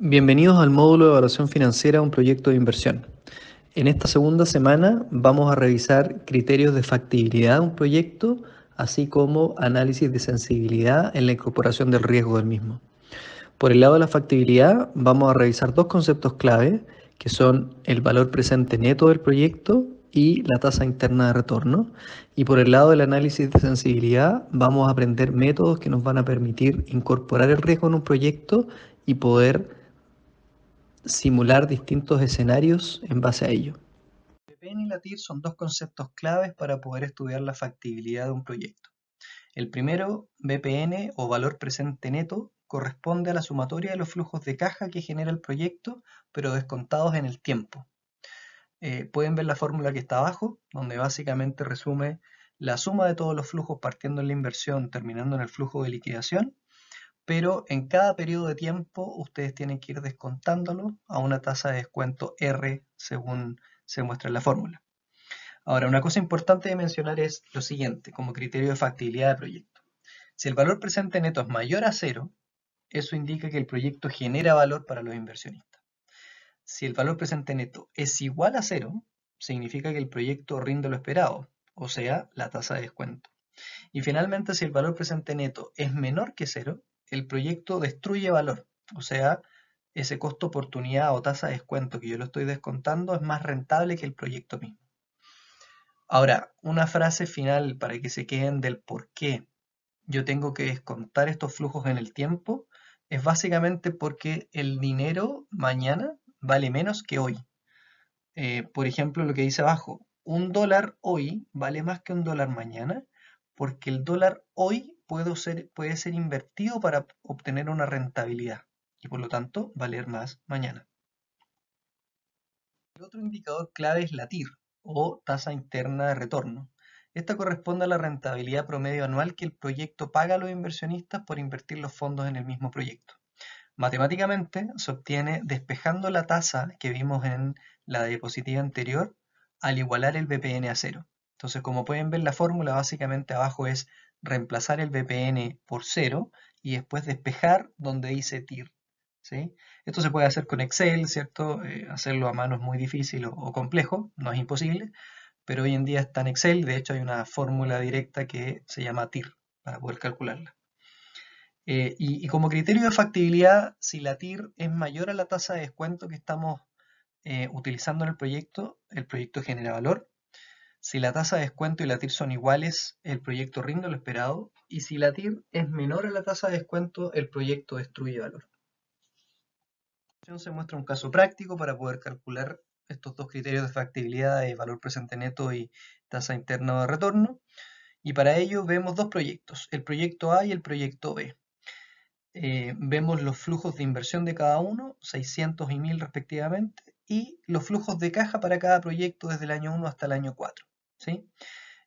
Bienvenidos al módulo de evaluación financiera de un proyecto de inversión. En esta segunda semana vamos a revisar criterios de factibilidad de un proyecto, así como análisis de sensibilidad en la incorporación del riesgo del mismo. Por el lado de la factibilidad, vamos a revisar dos conceptos clave, que son el valor presente neto del proyecto y la tasa interna de retorno. Y por el lado del análisis de sensibilidad, vamos a aprender métodos que nos van a permitir incorporar el riesgo en un proyecto y poder simular distintos escenarios en base a ello. VPN y la TIR son dos conceptos claves para poder estudiar la factibilidad de un proyecto. El primero, BPN o valor presente neto, corresponde a la sumatoria de los flujos de caja que genera el proyecto, pero descontados en el tiempo. Eh, pueden ver la fórmula que está abajo, donde básicamente resume la suma de todos los flujos partiendo en la inversión, terminando en el flujo de liquidación, pero en cada periodo de tiempo ustedes tienen que ir descontándolo a una tasa de descuento R según se muestra en la fórmula. Ahora, una cosa importante de mencionar es lo siguiente, como criterio de factibilidad de proyecto. Si el valor presente neto es mayor a cero, eso indica que el proyecto genera valor para los inversionistas. Si el valor presente neto es igual a cero, significa que el proyecto rinde lo esperado, o sea, la tasa de descuento. Y finalmente, si el valor presente neto es menor que cero, el proyecto destruye valor. O sea, ese costo oportunidad o tasa de descuento que yo lo estoy descontando es más rentable que el proyecto mismo. Ahora, una frase final para que se queden del por qué yo tengo que descontar estos flujos en el tiempo es básicamente porque el dinero mañana vale menos que hoy. Eh, por ejemplo, lo que dice abajo, un dólar hoy vale más que un dólar mañana porque el dólar hoy ser, puede ser invertido para obtener una rentabilidad y por lo tanto valer más mañana. El otro indicador clave es la TIR o tasa interna de retorno. Esta corresponde a la rentabilidad promedio anual que el proyecto paga a los inversionistas por invertir los fondos en el mismo proyecto. Matemáticamente se obtiene despejando la tasa que vimos en la diapositiva anterior al igualar el BPN a cero. Entonces, como pueden ver, la fórmula básicamente abajo es reemplazar el VPN por cero y después despejar donde dice TIR. ¿sí? Esto se puede hacer con Excel, ¿cierto? Eh, hacerlo a mano es muy difícil o, complejo, no es imposible, pero hoy en día está en Excel, de hecho hay una fórmula directa que se llama TIR para poder calcularla. Eh, y, como criterio de factibilidad, si la TIR es mayor a la tasa de descuento que estamos eh, utilizando en el proyecto, el proyecto genera valor. Si la tasa de descuento y la TIR son iguales, el proyecto rinde lo esperado y si la TIR es menor a la tasa de descuento, el proyecto destruye valor. Se muestra un caso práctico para poder calcular estos dos criterios de factibilidad de valor presente neto y tasa interna de retorno. Y para ello vemos dos proyectos, el proyecto A y el proyecto B. Eh, vemos los flujos de inversión de cada uno, 600 y 1000 respectivamente, y los flujos de caja para cada proyecto desde el año 1 hasta el año 4.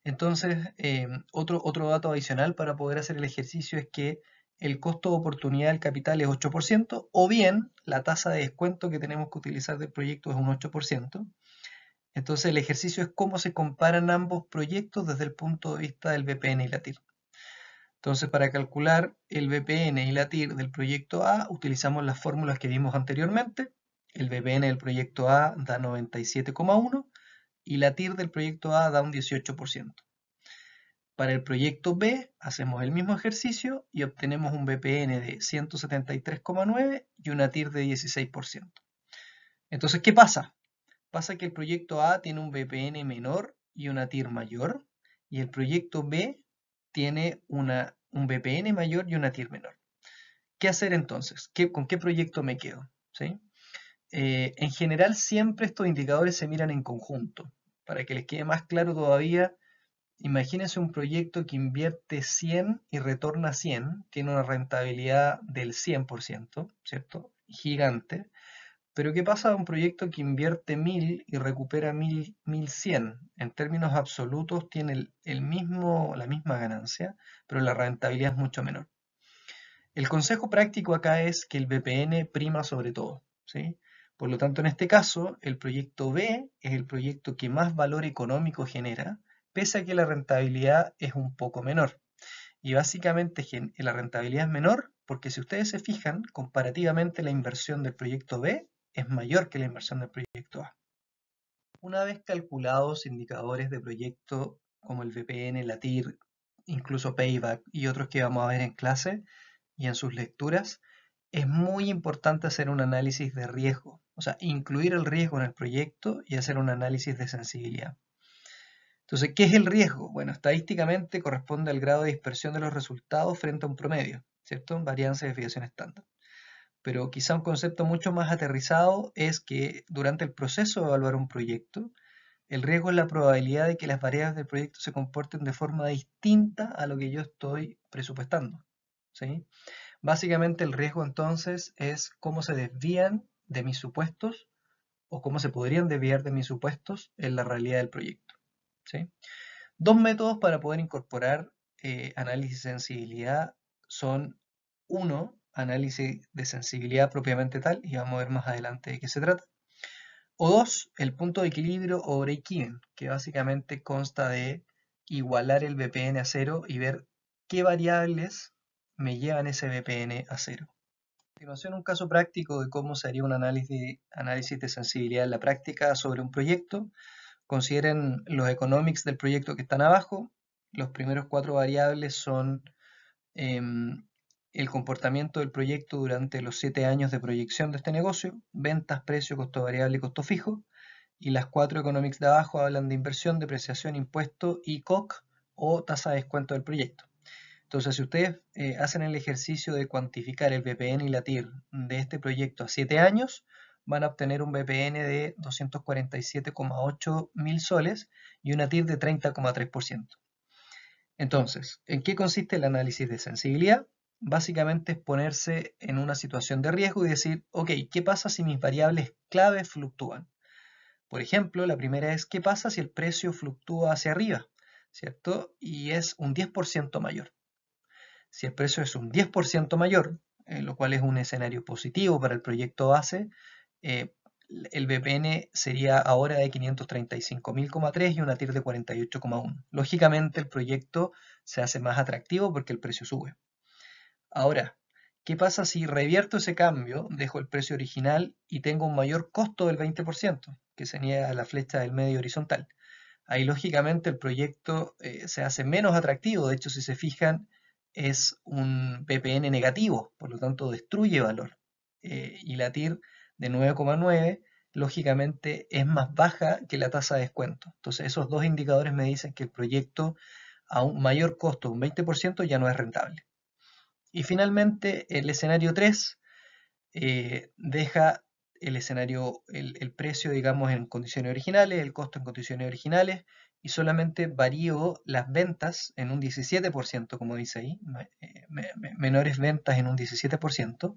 Entonces, eh, otro, otro dato adicional para poder hacer el ejercicio es que el costo de oportunidad del capital es 8%, o bien la tasa de descuento que tenemos que utilizar del proyecto es un 8%. Entonces el ejercicio es cómo se comparan ambos proyectos desde el punto de vista del VPN y la TIR. Entonces para calcular el VPN y la TIR del proyecto A utilizamos las fórmulas que vimos anteriormente. El VPN del proyecto A da 97,1 y la TIR del proyecto A da un 18%. Para el proyecto B hacemos el mismo ejercicio y obtenemos un BPN de 173,9 y una TIR de 16%. Entonces, ¿qué pasa? Pasa que el proyecto A tiene un VPN menor y una TIR mayor y el proyecto B tiene un BPN mayor y una TIR menor. ¿Qué hacer entonces? ¿Con qué proyecto me quedo? Eh, en general siempre estos indicadores se miran en conjunto. Para que les quede más claro todavía, imagínense un proyecto que invierte 100 y retorna 100, tiene una rentabilidad del 100%, ¿cierto? Gigante. Pero ¿qué pasa a un proyecto que invierte 1000 y recupera 1000, 1100? En términos absolutos tiene el, mismo, la misma ganancia, pero la rentabilidad es mucho menor. El consejo práctico acá es que el VPN prima sobre todo. ¿sí? Por lo tanto, en este caso, el proyecto B es el proyecto que más valor económico genera, pese a que la rentabilidad es un poco menor. Y básicamente la rentabilidad es menor porque si ustedes se fijan, comparativamente la inversión del proyecto B es mayor que la inversión del proyecto A. Una vez calculados indicadores de proyecto como el VPN, la TIR, incluso Payback y otros que vamos a ver en clase y en sus lecturas, es muy importante hacer un análisis de riesgo, o sea, incluir el riesgo en el proyecto y hacer un análisis de sensibilidad. Entonces, ¿qué es el riesgo? Bueno, estadísticamente corresponde al grado de dispersión de los resultados frente a un promedio, ¿cierto? Varianza de desviación estándar. Pero quizá un concepto mucho más aterrizado es que durante el proceso de evaluar un proyecto, el riesgo es la probabilidad de que las variables del proyecto se comporten de forma distinta a lo que yo estoy presupuestando. ¿sí? Básicamente el riesgo entonces es cómo se desvían de mis supuestos o cómo se podrían desviar de mis supuestos en la realidad del proyecto. ¿sí? Dos métodos para poder incorporar eh, análisis de sensibilidad son, uno, análisis de sensibilidad propiamente tal, y vamos a ver más adelante de qué se trata, o dos, el punto de equilibrio o break-even, que básicamente consta de igualar el VPN a cero y ver qué variables me llevan ese VPN a cero. A continuación, un caso práctico de cómo se haría un análisis, análisis de sensibilidad en la práctica sobre un proyecto. Consideren los economics del proyecto que están abajo. Los primeros cuatro variables son em, el comportamiento del proyecto durante los siete años de proyección de este negocio, ventas, precio, costo variable y costo fijo. Y las cuatro economics de abajo hablan de inversión, depreciación, impuesto y COC o tasa de descuento del proyecto. Entonces, si ustedes eh, hacen el ejercicio de cuantificar el VPN y la TIR de este proyecto a 7 años, van a obtener un VPN de 247,8 mil soles y una TIR de 30,3%. Entonces, ¿en qué consiste el análisis de sensibilidad? Básicamente es ponerse en una situación de riesgo y decir, ok, ¿qué pasa si mis variables clave fluctúan? Por ejemplo, la primera es, ¿qué pasa si el precio fluctúa hacia arriba? ¿Cierto? Y es un 10% mayor. Si el precio es un 10% mayor, eh, lo cual es un escenario positivo para el proyecto base, eh, el BPN sería ahora de 535.000,3 y una TIR de 48,1. Lógicamente el proyecto se hace más atractivo porque el precio sube. Ahora, ¿qué pasa si revierto ese cambio, dejo el precio original y tengo un mayor costo del 20%, que sería la flecha del medio horizontal? Ahí lógicamente el proyecto eh, se hace menos atractivo, de hecho si se fijan es un ppn negativo, por lo tanto destruye valor. Eh, y la TIR de 9,9 lógicamente es más baja que la tasa de descuento. Entonces esos dos indicadores me dicen que el proyecto a un mayor costo, un 20%, ya no es rentable. Y finalmente el escenario 3 eh, deja el escenario, el, el, precio, digamos, en condiciones originales, el costo en condiciones originales, y solamente varío las ventas en un 17%, como dice ahí, eh, menores ventas en un 17%,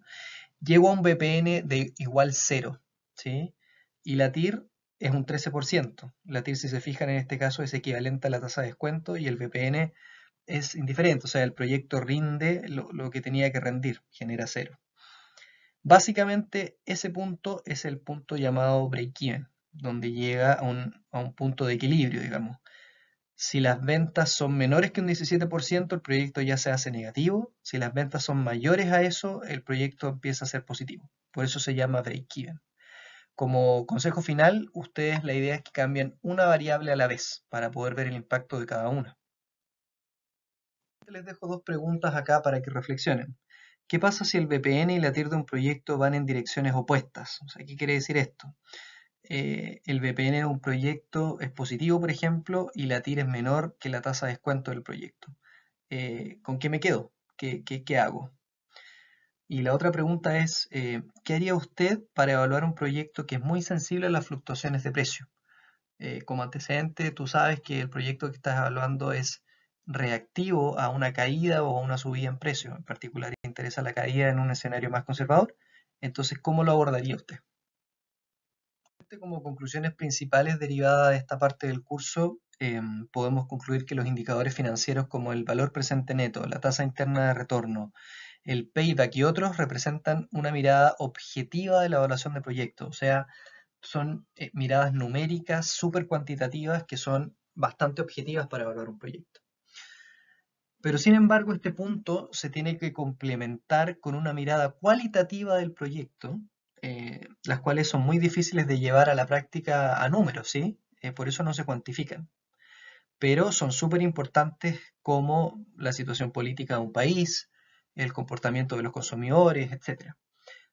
llego a un VPN de igual cero, ¿sí? Y la TIR es un 13%. La TIR, si se fijan en este caso, es equivalente a la tasa de descuento y el VPN es indiferente, o sea, el proyecto rinde lo, lo que tenía que rendir, genera cero. Básicamente ese punto es el punto llamado break-even, donde llega a un, punto de equilibrio, digamos. Si las ventas son menores que un 17%, el proyecto ya se hace negativo. Si las ventas son mayores a eso, el proyecto empieza a ser positivo. Por eso se llama break-even. Como consejo final, ustedes la idea es que cambien una variable a la vez para poder ver el impacto de cada una. Les dejo dos preguntas acá para que reflexionen. ¿Qué pasa si el VPN y la TIR de un proyecto van en direcciones opuestas? O sea, ¿qué quiere decir esto? Eh, el VPN de un proyecto es positivo, por ejemplo, y la TIR es menor que la tasa de descuento del proyecto. Eh, ¿Con qué me quedo? ¿Qué, hago? Y la otra pregunta es, eh, ¿qué haría usted para evaluar un proyecto que es muy sensible a las fluctuaciones de precio? como antecedente, tú sabes que el proyecto que estás evaluando es reactivo a una caída o a una subida en precio. En particular, interesa la caída en un escenario más conservador. Entonces, ¿cómo lo abordaría usted? como conclusiones principales derivadas de esta parte del curso, em, podemos concluir que los indicadores financieros como el valor presente neto, la tasa interna de retorno, el payback y otros representan una mirada objetiva de la evaluación de proyectos, o sea, son eh, miradas numéricas, súper cuantitativas, que son bastante objetivas para evaluar un proyecto. Pero sin embargo, este punto se tiene que complementar con una mirada cualitativa del proyecto eh, las cuales son muy difíciles de llevar a la práctica a números, ¿sí? Eh, por eso no se cuantifican. Pero son súper importantes como la situación política de un país, el comportamiento de los consumidores, etc.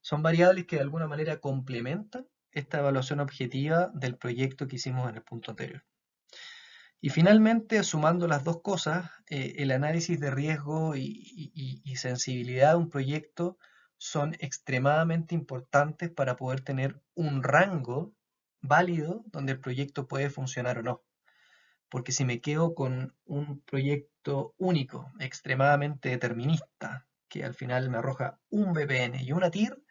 Son variables que de alguna manera complementan esta evaluación objetiva del proyecto que hicimos en el punto anterior. Y finalmente, sumando las dos cosas, eh, el análisis de riesgo y, y sensibilidad de un proyecto son extremadamente importantes para poder tener un rango válido donde el proyecto puede funcionar o no. Porque si me quedo con un proyecto único, extremadamente determinista, que al final me arroja un VPN y una TIR,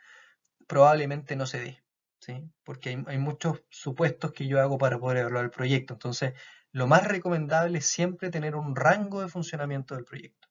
probablemente no se dé. ¿sí? Porque hay, hay muchos supuestos que yo hago para poder evaluar el proyecto. Entonces, lo más recomendable es siempre tener un rango de funcionamiento del proyecto.